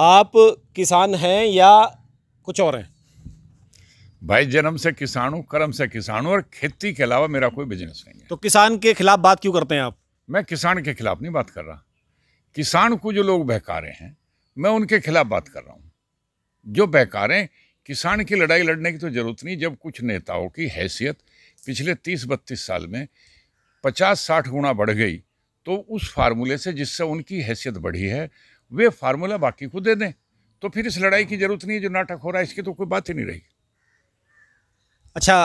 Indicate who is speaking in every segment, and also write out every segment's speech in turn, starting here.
Speaker 1: आप किसान हैं या कुछ और हैं
Speaker 2: भाई जन्म से किसान हूँ कर्म से किसान हूँ और खेती के अलावा मेरा कोई बिजनेस नहीं है तो किसान के खिलाफ बात क्यों करते हैं आप मैं किसान के खिलाफ नहीं बात कर रहा किसान को जो लोग बहकारे हैं मैं उनके खिलाफ बात कर रहा हूँ जो बहकारे किसान की लड़ाई लड़ने की तो ज़रूरत नहीं जब कुछ नेताओं की हैसियत पिछले तीस बत्तीस साल में पचास साठ गुना बढ़ गई तो उस फार्मूले से जिससे उनकी हैसियत बढ़ी है वे फार्मूला बाकी
Speaker 1: को दे दें तो फिर इस लड़ाई की जरूरत नहीं है जो नाटक हो रहा है इसकी तो कोई बात ही नहीं रही अच्छा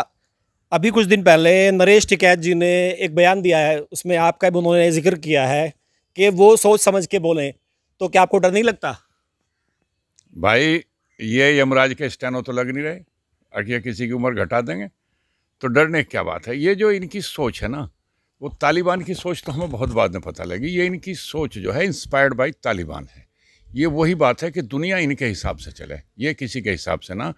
Speaker 1: अभी कुछ दिन पहले नरेश टिकैत जी ने एक बयान दिया है उसमें आपका भी उन्होंने जिक्र किया है कि वो सोच समझ के बोलें तो क्या आपको डर नहीं लगता
Speaker 2: भाई ये यमराज के स्टैनो तो लग नहीं रहे अगर किसी की उम्र घटा देंगे तो डरने की क्या बात है ये जो इनकी सोच है ना वो तालिबान की सोच तो हमें बहुत बाद में पता लगी ये इनकी सोच जो है इंस्पायर्ड बाई तालिबान है ये वही बात है कि दुनिया इनके हिसाब से चले ये किसी के हिसाब से ना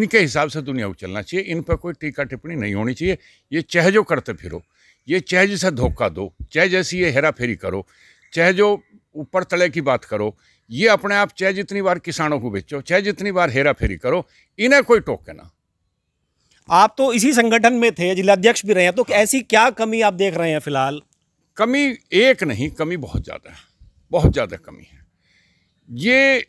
Speaker 2: इनके हिसाब से दुनिया को चलना चाहिए इन पर कोई टीका टिप्पणी नहीं होनी चाहिए ये चह जो करते फिरो ये चह जैसा धोखा दो चह जैसी ये हेरा फेरी करो चह जो ऊपर तले की बात करो ये अपने आप चाहे जितनी बार किसानों को बेचो चाहे जितनी बार हेरा फेरी करो इन्हें कोई टोके ना
Speaker 1: आप तो इसी संगठन में थे जिलाध्यक्ष भी रहे हैं तो ऐसी क्या कमी आप देख रहे हैं फिलहाल कमी एक नहीं कमी बहुत ज़्यादा है बहुत ज़्यादा कमी है ये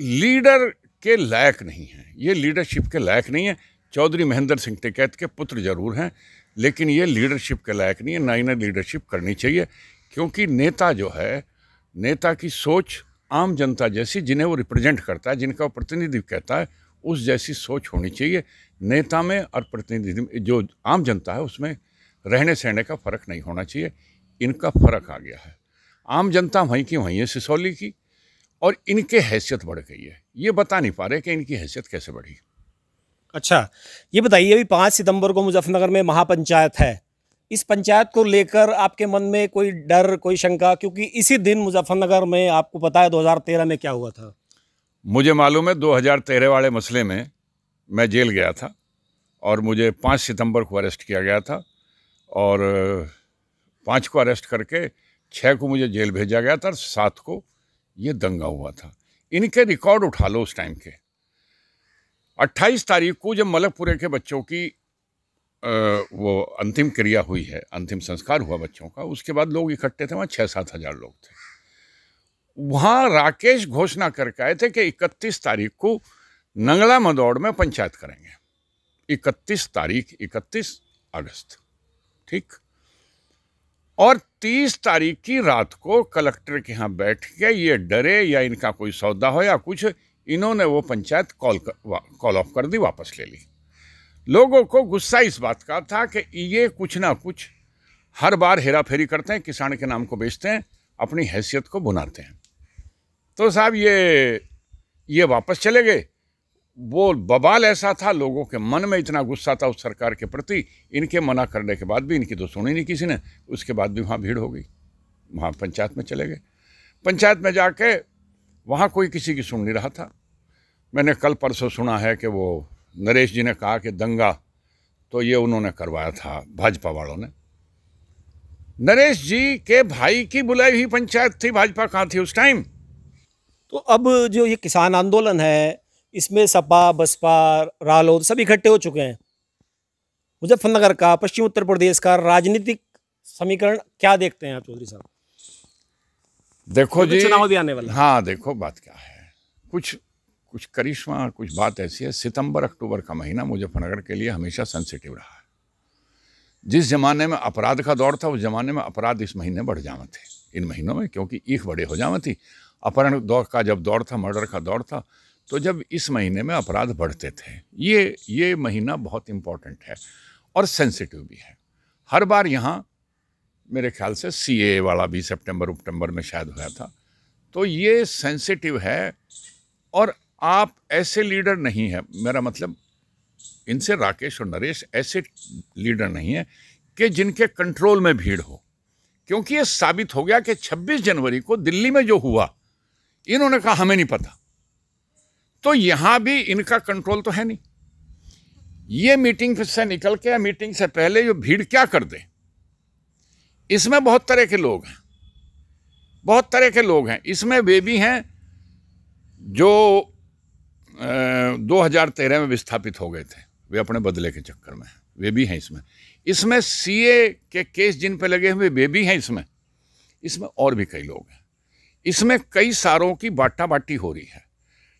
Speaker 2: लीडर के लायक नहीं है ये लीडरशिप के लायक नहीं है चौधरी महेंद्र सिंह टिकैत के पुत्र जरूर हैं लेकिन ये लीडरशिप के लायक नहीं है ना इन्हें लीडरशिप करनी चाहिए क्योंकि नेता जो है नेता की सोच आम जनता जैसी जिन्हें वो रिप्रेजेंट करता है जिनका वो प्रतिनिधि कहता है उस जैसी सोच होनी चाहिए नेता में और प्रतिनिधि में जो आम जनता है उसमें रहने सहने का फ़र्क नहीं होना चाहिए इनका फ़र्क आ गया है आम जनता वहीं की वहीं है सिसौली की और इनके
Speaker 1: हैसियत बढ़ गई है ये बता नहीं पा रहे कि इनकी हैसियत कैसे बढ़ी अच्छा ये बताइए अभी पाँच सितंबर को मुजफ्फरनगर में महापंचायत है इस पंचायत को लेकर आपके मन में कोई डर कोई शंका क्योंकि इसी दिन मुजफ्फरनगर में आपको पता है 2013 में क्या हुआ था
Speaker 2: मुझे मालूम है 2013 वाले मसले में मैं जेल गया था और मुझे पाँच सितंबर को अरेस्ट किया गया था और पाँच को अरेस्ट करके छः को मुझे जेल भेजा गया था और सात को ये दंगा हुआ था इनके रिकॉर्ड उठा लो उस टाइम के 28 तारीख को जब मलकपुरे के बच्चों की आ, वो अंतिम क्रिया हुई है अंतिम संस्कार हुआ बच्चों का उसके बाद लोग इकट्ठे थे वहाँ छः सात हज़ार लोग थे वहाँ राकेश घोषणा करके आए थे कि 31 तारीख को नंगला मदौड़ में पंचायत करेंगे इकतीस तारीख इकतीस अगस्त ठीक और तीस तारीख की रात को कलेक्टर के यहाँ बैठ के ये डरे या इनका कोई सौदा हो या कुछ इन्होंने वो पंचायत कॉल कर, कॉल ऑफ कर दी वापस ले ली लोगों को गुस्सा इस बात का था कि ये कुछ ना कुछ हर बार हेरा फेरी करते हैं किसान के नाम को बेचते हैं अपनी हैसियत को बुनाते हैं तो साहब ये ये वापस चले गए वो बवाल ऐसा था लोगों के मन में इतना गुस्सा था उस सरकार के प्रति इनके मना करने के बाद भी इनकी तो सुनी नहीं किसी ने उसके बाद भी वहाँ भीड़ हो गई वहाँ पंचायत में चले गए पंचायत में जाके वहाँ कोई किसी की सुन नहीं रहा था मैंने कल परसों सुना है कि वो नरेश जी ने कहा कि दंगा तो ये उन्होंने करवाया था भाजपा वालों ने नरेश
Speaker 1: जी के भाई की बुलाई हुई पंचायत थी भाजपा कहाँ थी उस टाइम तो अब जो ये किसान आंदोलन है इसमें सपा बसपा रालोद सब इकट्ठे हो चुके हैं मुजफ्फरनगर का पश्चिम उत्तर प्रदेश का राजनीतिक समीकरण क्या देखते हैं आप चौधरी साहब
Speaker 2: देखो तो जी चुनाव भी आने वाला हाँ देखो बात क्या है कुछ कुछ करिश्मा कुछ बात ऐसी है सितंबर अक्टूबर का महीना मुजफ्फरनगर के लिए हमेशा सेंसिटिव रहा है जिस ज़माने में अपराध का दौर था उस ज़माने में अपराध इस महीने बढ़ जावे थे इन महीनों में क्योंकि ईख बड़े हो जावे थी अपहरण दौर का जब दौर था मर्डर का दौर था तो जब इस महीने में अपराध बढ़ते थे ये ये महीना बहुत इम्पॉर्टेंट है और सेंसिटिव भी है हर बार यहाँ मेरे ख्याल से सी वाला भी सितंबर अक्टूबर में शायद हुआ था तो ये सेंसिटिव है और आप ऐसे लीडर नहीं हैं मेरा मतलब इनसे राकेश और नरेश ऐसे लीडर नहीं हैं कि जिनके कंट्रोल में भीड़ हो क्योंकि ये साबित हो गया कि 26 जनवरी को दिल्ली में जो हुआ इन्होंने कहा हमें नहीं पता तो यहाँ भी इनका कंट्रोल तो है नहीं ये मीटिंग से निकल के या मीटिंग से पहले जो भीड़ क्या कर दे इसमें बहुत तरह के लोग हैं बहुत तरह के लोग हैं इसमें वे भी हैं जो दो हजार तेरह में विस्थापित हो गए थे वे अपने बदले के चक्कर में वे भी हैं इसमें इसमें सीए के केस जिन पे लगे हुए वे भी हैं इसमें इसमें और भी कई लोग हैं इसमें कई सारों की बाटा बाटी हो रही है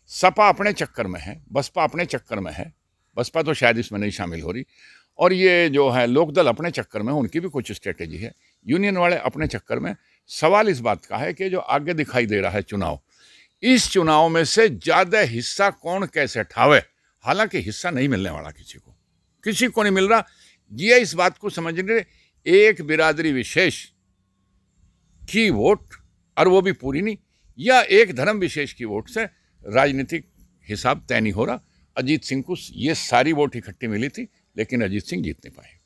Speaker 2: सपा अपने चक्कर में है बसपा अपने चक्कर में है बसपा तो शायद इसमें नहीं शामिल हो रही और ये जो है लोकदल अपने चक्कर में उनकी भी कुछ स्ट्रेटेजी है यूनियन वाले अपने चक्कर में सवाल इस बात का है कि जो आगे दिखाई दे रहा है चुनाव इस चुनाव में से ज़्यादा हिस्सा कौन कैसे ठावे हालांकि हिस्सा नहीं मिलने वाला किसी को किसी को नहीं मिल रहा ये इस बात को समझने एक बिरादरी विशेष की वोट और वो भी पूरी नहीं या एक धर्म विशेष की वोट से राजनीतिक हिसाब तय नहीं हो रहा अजीत सिंह को ये सारी वोट इकट्ठी मिली थी लेकिन अजीत सिंह जीत नहीं पाए